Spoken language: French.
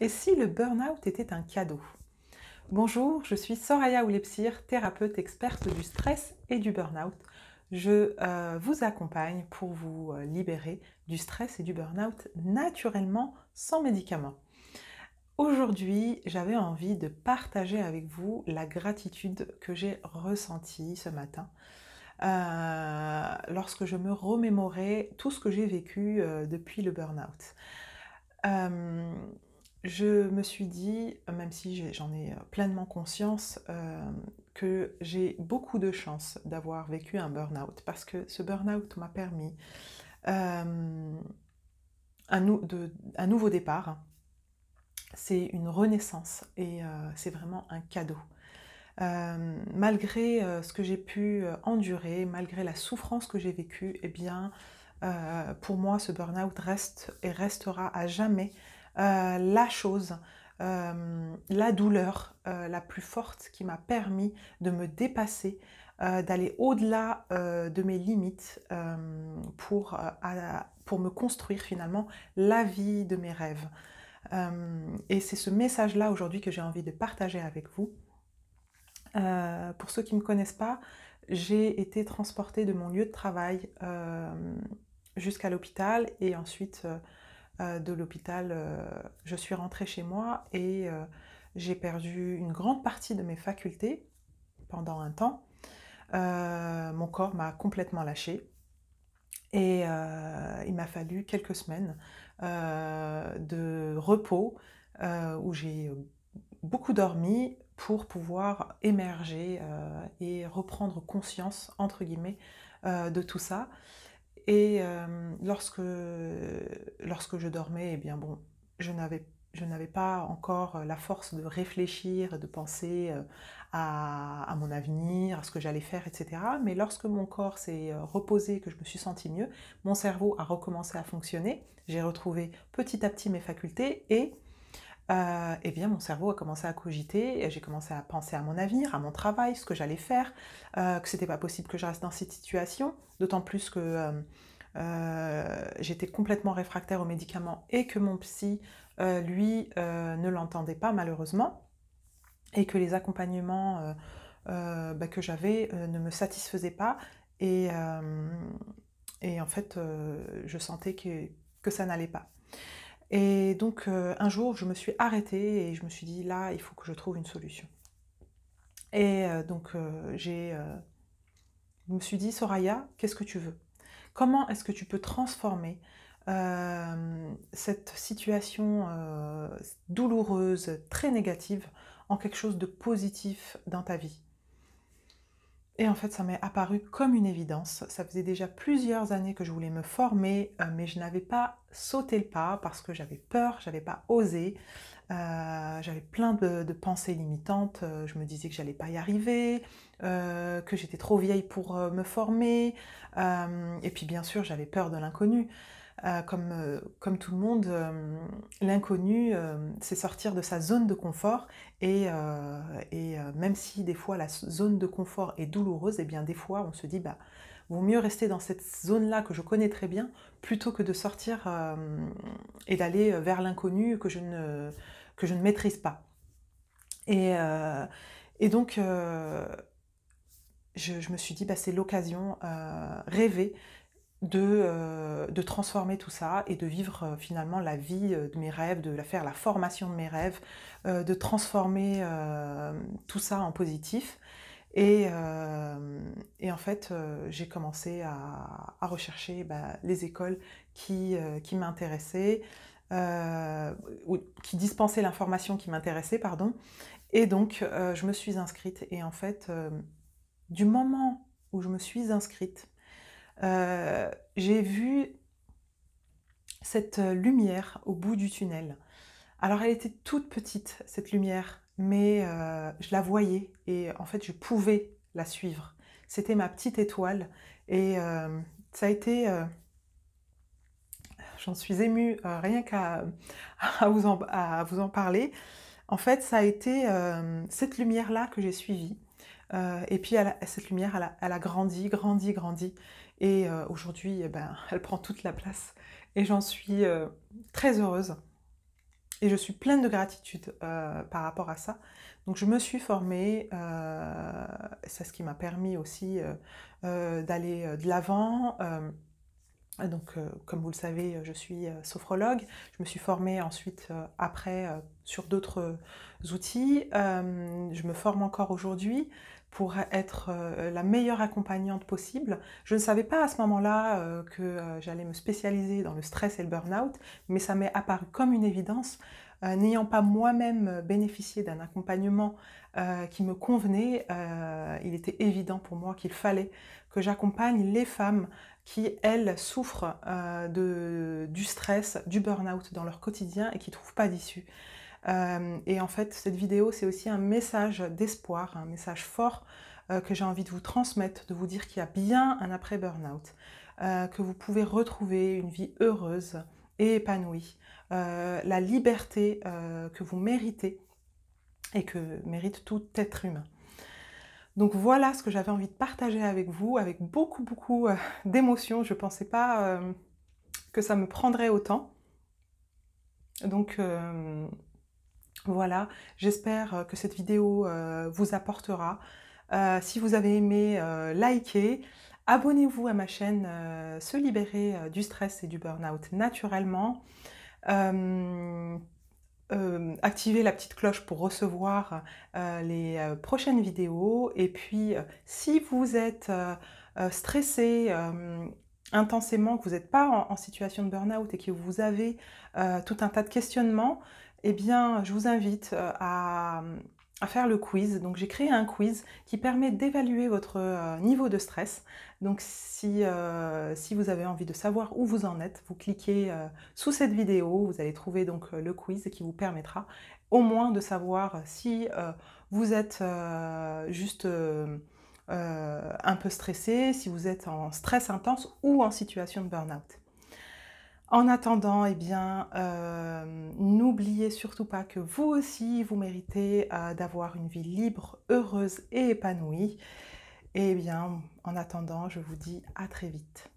Et si le burn-out était un cadeau Bonjour, je suis Soraya Oulepsir, thérapeute experte du stress et du burn-out. Je euh, vous accompagne pour vous euh, libérer du stress et du burn-out naturellement sans médicaments. Aujourd'hui, j'avais envie de partager avec vous la gratitude que j'ai ressentie ce matin euh, lorsque je me remémorais tout ce que j'ai vécu depuis le burn-out je me suis dit, même si j'en ai euh, pleinement conscience, euh, que j'ai beaucoup de chance d'avoir vécu un burn-out parce que ce burn-out m'a permis euh, un, nouveau départ. C'est une renaissance et c'est vraiment un cadeau. malgré ce que j'ai pu endurer, malgré la souffrance que j'ai vécue, eh bien, pour moi, ce burn-out reste et restera à jamais euh, la chose, euh, la douleur euh, la plus forte qui m'a permis de me dépasser, d'aller au-delà de mes limites pour, me construire finalement la vie de mes rêves. et c'est ce message-là aujourd'hui que j'ai envie de partager avec vous. pour ceux qui ne me connaissent pas, j'ai été transportée de mon lieu de travail jusqu'à l'hôpital et ensuite euh, de l'hôpital, euh, je suis rentrée chez moi et euh, j'ai perdu une grande partie de mes facultés pendant un temps. mon corps m'a complètement lâché et il m'a fallu quelques semaines de repos où j'ai beaucoup dormi pour pouvoir émerger et reprendre conscience, entre guillemets, de tout ça. Et euh, lorsque, lorsque je dormais, et eh bien bon, je n'avais je n'avais pas encore la force de réfléchir, de penser euh, à, à mon avenir, à ce que j'allais faire, etc. Mais lorsque mon corps s'est euh, reposé, que je me suis sentie mieux, mon cerveau a recommencé à fonctionner. J'ai retrouvé petit à petit mes facultés et euh, eh bien mon cerveau a commencé à cogiter, j'ai commencé à penser à mon avenir, à mon travail, ce que j'allais faire, euh, que c'était pas possible que je reste dans cette situation, d'autant plus que euh, j'étais complètement réfractaire aux médicaments et que mon psy, lui, ne l'entendait pas malheureusement, et que les accompagnements bah, que j'avais ne me satisfaisaient pas, et, en fait, je sentais que ça n'allait pas. Et donc euh, un jour, je me suis arrêtée et je me suis dit, là, il faut que je trouve une solution. Et euh, donc euh, j'ai... je me suis dit, Soraya, qu'est-ce que tu veux Comment est-ce que tu peux transformer cette situation douloureuse, très négative, en quelque chose de positif dans ta vie et en fait, ça m'est apparu comme une évidence. Ça faisait déjà plusieurs années que je voulais me former, euh, mais je n'avais pas sauté le pas parce que j'avais peur, j'avais pas osé. Euh, j'avais plein de, pensées limitantes. Euh, je me disais que j'allais pas y arriver, que j'étais trop vieille pour me former. et puis, bien sûr, j'avais peur de l'inconnu. Euh, euh, comme, tout le monde, euh, l'inconnu, c'est sortir de sa zone de confort. Et, même si des fois la zone de confort est douloureuse, et eh bien des fois on se dit bah, vaut mieux rester dans cette zone-là que je connais très bien plutôt que de sortir et d'aller vers l'inconnu que je ne que je ne maîtrise pas. Et, donc je, me suis dit bah, c'est l'occasion rêver de, euh, de, transformer tout ça et de vivre euh, finalement la vie euh, de mes rêves, de faire la formation de mes rêves, de transformer tout ça en positif. Et, en fait, j'ai commencé à, rechercher bah, les écoles qui, qui m'intéressaient, ou qui dispensaient l'information qui m'intéressait, pardon. Et donc, je me suis inscrite. Et en fait, du moment où je me suis inscrite, euh, j'ai vu cette euh, lumière au bout du tunnel. Alors elle était toute petite, cette lumière, mais euh, je la voyais et en fait je pouvais la suivre. C'était ma petite étoile et ça a été... J'en suis émue rien qu'à vous, en, vous en parler. En fait, ça a été cette lumière-là que j'ai suivie euh, et puis cette lumière, elle a, grandi, grandi, grandi. Et euh, aujourd'hui, eh ben, elle prend toute la place. Et j'en suis euh, très heureuse. Et je suis pleine de gratitude par rapport à ça. Donc je me suis formée, c'est ce qui m'a permis aussi d'aller de l'avant. donc, comme vous le savez, je suis sophrologue. Je me suis formée ensuite après sur d'autres outils. je me forme encore aujourd'hui pour être euh, la meilleure accompagnante possible. Je ne savais pas à ce moment-là euh, que euh, j'allais me spécialiser dans le stress et le burn-out, mais ça m'est apparu comme une évidence n'ayant pas moi-même bénéficié d'un accompagnement qui me convenait, il était évident pour moi qu'il fallait que j'accompagne les femmes qui, elles, souffrent du stress, du burn-out dans leur quotidien et qui ne trouvent pas d'issue. Euh, et en fait, cette vidéo, c'est aussi un message d'espoir, un message fort euh, que j'ai envie de vous transmettre, de vous dire qu'il y a bien un après burnout, euh, que vous pouvez retrouver une vie heureuse et épanouie, euh, la liberté que vous méritez et que mérite tout être humain. Donc voilà ce que j'avais envie de partager avec vous, avec beaucoup, beaucoup d'émotions. Je ne pensais pas que ça me prendrait autant. Donc, voilà, j'espère euh, que cette vidéo euh, vous apportera. Euh, si vous avez aimé, likez. Abonnez-vous à ma chaîne Se libérer du stress et du burn-out naturellement. activez la petite cloche pour recevoir les prochaines vidéos. Et puis, si vous êtes stressé intensément, que vous n'êtes pas en, en, situation de burn-out et que vous avez tout un tas de questionnements, eh bien, je vous invite euh, à, faire le quiz. Donc, j'ai créé un quiz qui permet d'évaluer votre euh, niveau de stress. Donc, si, euh, si, vous avez envie de savoir où vous en êtes, vous cliquez sous cette vidéo. Vous allez trouver donc le quiz qui vous permettra au moins de savoir si vous êtes juste un peu stressé, si vous êtes en stress intense ou en situation de burn-out. En attendant, eh bien, euh, n'oubliez surtout pas que vous aussi, vous méritez euh, d'avoir une vie libre, heureuse et épanouie. Et eh bien, en attendant, je vous dis à très vite.